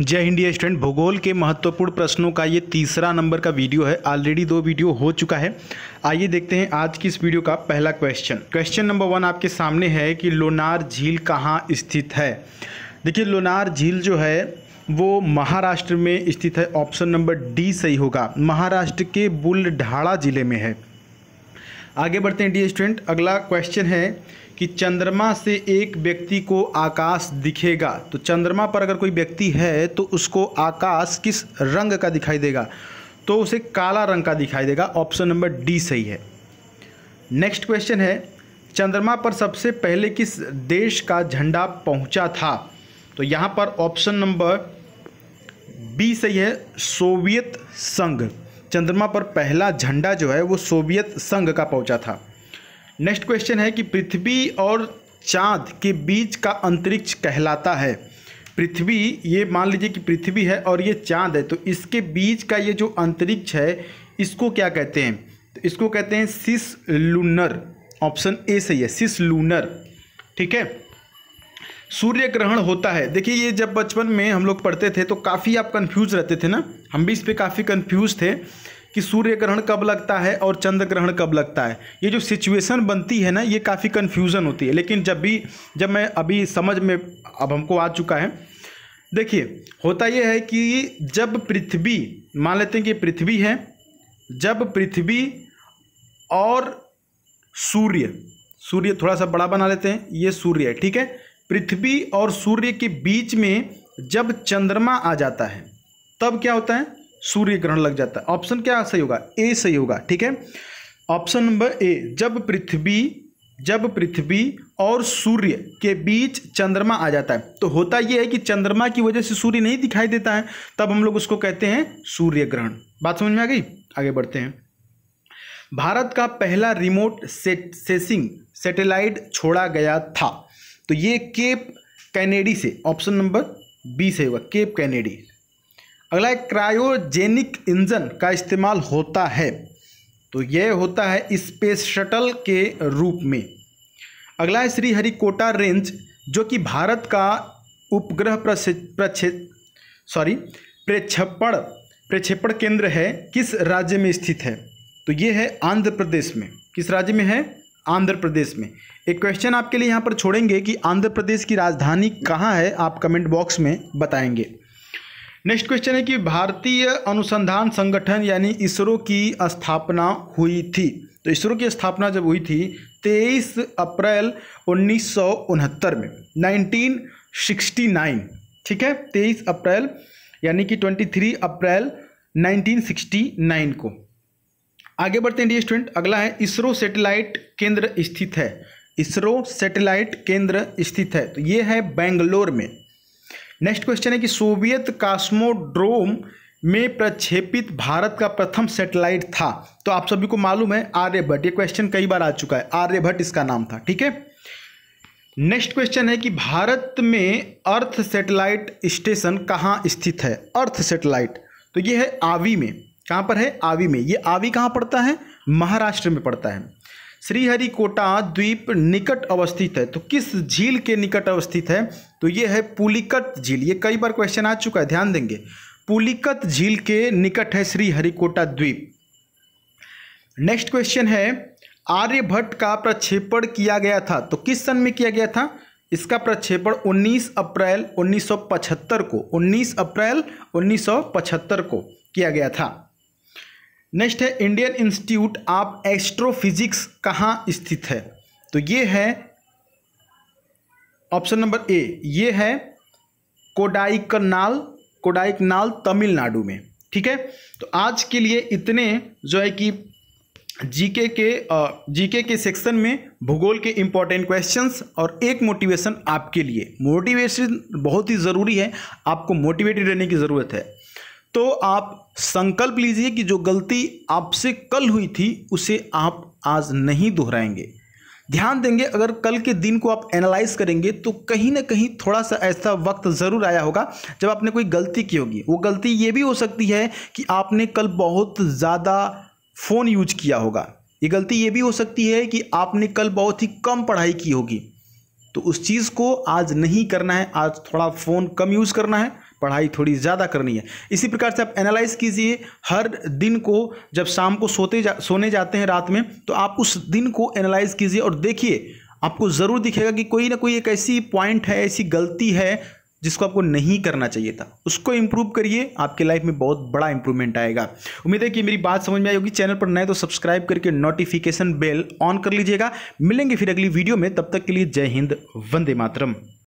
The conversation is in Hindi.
जय हिंद डियर स्टूडेंट भूगोल के महत्वपूर्ण प्रश्नों का ये तीसरा नंबर का वीडियो है ऑलरेडी दो वीडियो हो चुका है आइए देखते हैं आज की इस वीडियो का पहला क्वेश्चन क्वेश्चन नंबर वन आपके सामने है कि लोनार झील कहाँ स्थित है देखिए लोनार झील जो है वो महाराष्ट्र में स्थित है ऑप्शन नंबर डी सही होगा महाराष्ट्र के बुलढाड़ा जिले में है आगे बढ़ते हैं डी स्टूडेंट अगला क्वेश्चन है कि चंद्रमा से एक व्यक्ति को आकाश दिखेगा तो चंद्रमा पर अगर कोई व्यक्ति है तो उसको आकाश किस रंग का दिखाई देगा तो उसे काला रंग का दिखाई देगा ऑप्शन नंबर डी सही है नेक्स्ट क्वेश्चन है चंद्रमा पर सबसे पहले किस देश का झंडा पहुंचा था तो यहाँ पर ऑप्शन नंबर बी सही है सोवियत संघ चंद्रमा पर पहला झंडा जो है वो सोवियत संघ का पहुंचा था नेक्स्ट क्वेश्चन है कि पृथ्वी और चाँद के बीच का अंतरिक्ष कहलाता है पृथ्वी ये मान लीजिए कि पृथ्वी है और ये चाँद है तो इसके बीच का ये जो अंतरिक्ष है इसको क्या कहते हैं तो इसको कहते हैं सिस लूनर ऑप्शन ए सही है सिस लूनर ठीक है सूर्य ग्रहण होता है देखिए ये जब बचपन में हम लोग पढ़ते थे तो काफ़ी आप कंफ्यूज रहते थे ना हम भी इस पर काफ़ी कंफ्यूज थे कि सूर्य ग्रहण कब लगता है और चंद्र ग्रहण कब लगता है ये जो सिचुएशन बनती है ना ये काफ़ी कन्फ्यूज़न होती है लेकिन जब भी जब मैं अभी समझ में अब हमको आ चुका है देखिए होता ये है कि जब पृथ्वी मान लेते हैं कि पृथ्वी है जब पृथ्वी और सूर्य सूर्य थोड़ा सा बड़ा बना लेते हैं ये सूर्य है ठीक है पृथ्वी और सूर्य के बीच में जब चंद्रमा आ जाता है तब क्या होता है सूर्य ग्रहण लग जाता है ऑप्शन क्या सही होगा ए सही होगा ठीक है ऑप्शन नंबर ए जब पृथ्वी जब पृथ्वी और सूर्य के बीच चंद्रमा आ जाता है तो होता यह है कि चंद्रमा की वजह से सूर्य नहीं दिखाई देता है तब हम लोग उसको कहते हैं सूर्य ग्रहण बात समझ में आ गई आगे बढ़ते हैं भारत का पहला रिमोट सेट सेसिंग सेटेलाइट छोड़ा गया था तो ये केप कैनेडी से ऑप्शन नंबर बी से होगा केप कैनेडी अगला है क्रायोजेनिक इंजन का इस्तेमाल होता है तो यह होता है स्पेस शटल के रूप में अगला है श्रीहरिकोटा रेंज जो कि भारत का उपग्रह प्रक्षे सॉरी प्रेक्षपण प्रक्षेपण केंद्र है किस राज्य में स्थित है तो ये है आंध्र प्रदेश में किस राज्य में है आंध्र प्रदेश में एक क्वेश्चन आपके लिए यहाँ पर छोड़ेंगे कि आंध्र प्रदेश की राजधानी कहाँ है आप कमेंट बॉक्स में बताएंगे नेक्स्ट क्वेश्चन है कि भारतीय अनुसंधान संगठन यानी इसरो की स्थापना हुई थी तो इसरो की स्थापना जब हुई थी 23 अप्रैल उन्नीस में 1969 ठीक है 23 अप्रैल यानी कि 23 अप्रैल 1969 को आगे बढ़ते हैं डी स्टूडेंट अगला है इसरो सेटेलाइट केंद्र स्थित है इसरो सेटेलाइट केंद्र स्थित है तो ये है बेंगलोर में नेक्स्ट क्वेश्चन है कि सोवियत कास्मोड्रोम में प्रक्षेपित भारत का प्रथम सेटेलाइट था तो आप सभी को मालूम है आर्यभट्ट ये क्वेश्चन कई बार आ चुका है आर्यभट्ट इसका नाम था ठीक है नेक्स्ट क्वेश्चन है कि भारत में अर्थ सेटेलाइट स्टेशन कहाँ स्थित है अर्थ सेटेलाइट तो ये है आवी में कहाँ पर है आवी में ये आवी कहाँ पड़ता है महाराष्ट्र में पड़ता है श्रीहरिकोटा द्वीप निकट अवस्थित है तो किस झील के निकट अवस्थित है तो ये है पुलिकत झील ये कई बार क्वेश्चन आ चुका है ध्यान देंगे पुलिकत झील के निकट है श्रीहरिकोटा द्वीप नेक्स्ट क्वेश्चन है आर्यभट्ट का प्रक्षेपण किया गया था तो किस सन में किया गया था इसका प्रक्षेपण 19 अप्रैल 1975 को 19 अप्रैल 1975 को किया गया था नेक्स्ट है इंडियन इंस्टीट्यूट ऑफ एस्ट्रोफिजिक्स कहाँ स्थित है तो ये है ऑप्शन नंबर ए ये है कोडाइकनाल कोडाइकनाल तमिलनाडु में ठीक है तो आज के लिए इतने जो है कि जीके के जीके के सेक्शन में भूगोल के इंपॉर्टेंट क्वेश्चंस और एक मोटिवेशन आपके लिए मोटिवेशन बहुत ही ज़रूरी है आपको मोटिवेटेड रहने की ज़रूरत है तो आप संकल्प लीजिए कि जो गलती आपसे कल हुई थी उसे आप आज नहीं दोहराएंगे ध्यान देंगे अगर कल के दिन को आप एनालाइज करेंगे तो कहीं ना कहीं थोड़ा सा ऐसा वक्त ज़रूर आया होगा जब आपने कोई गलती की होगी वो गलती ये भी हो सकती है कि आपने कल बहुत ज़्यादा फ़ोन यूज किया होगा ये गलती ये भी हो सकती है कि आपने कल बहुत ही कम पढ़ाई की होगी तो उस चीज़ को आज नहीं करना है आज थोड़ा फ़ोन कम यूज़ करना है पढ़ाई थोड़ी ज़्यादा करनी है इसी प्रकार से आप एनालाइज कीजिए हर दिन को जब शाम को सोते जा सोने जाते हैं रात में तो आप उस दिन को एनालाइज कीजिए और देखिए आपको ज़रूर दिखेगा कि कोई ना कोई एक ऐसी पॉइंट है ऐसी गलती है जिसको आपको नहीं करना चाहिए था उसको इम्प्रूव करिए आपके लाइफ में बहुत बड़ा इंप्रूवमेंट आएगा उम्मीद है कि मेरी बात समझ में आई होगी चैनल पर नए तो सब्सक्राइब करके नोटिफिकेशन बेल ऑन कर लीजिएगा मिलेंगे फिर अगली वीडियो में तब तक के लिए जय हिंद वंदे मातरम